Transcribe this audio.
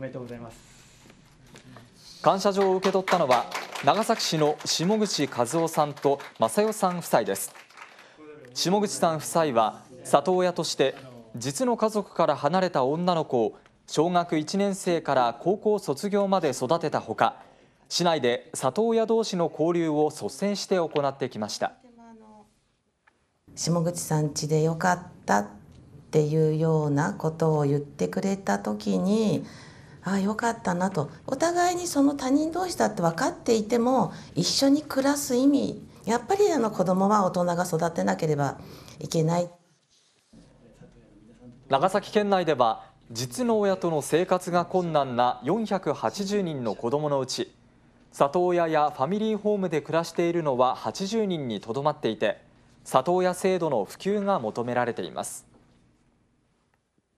おめでとうございます感謝状を受け取ったのは長崎市の下口和夫さんと正代さん夫妻です下口さん夫妻は里親として実の家族から離れた女の子を小学1年生から高校卒業まで育てたほか市内で里親同士の交流を率先して行ってきました下口さん家でよかったっていうようなことを言ってくれた時にああよかったなとお互いにその他人同士だって分かっていても一緒に暮らす意味やっぱりあの子供は大人が育てなければいけない長崎県内では実の親との生活が困難な480人の子どものうち里親やファミリーホームで暮らしているのは80人にとどまっていて里親制度の普及が求められています。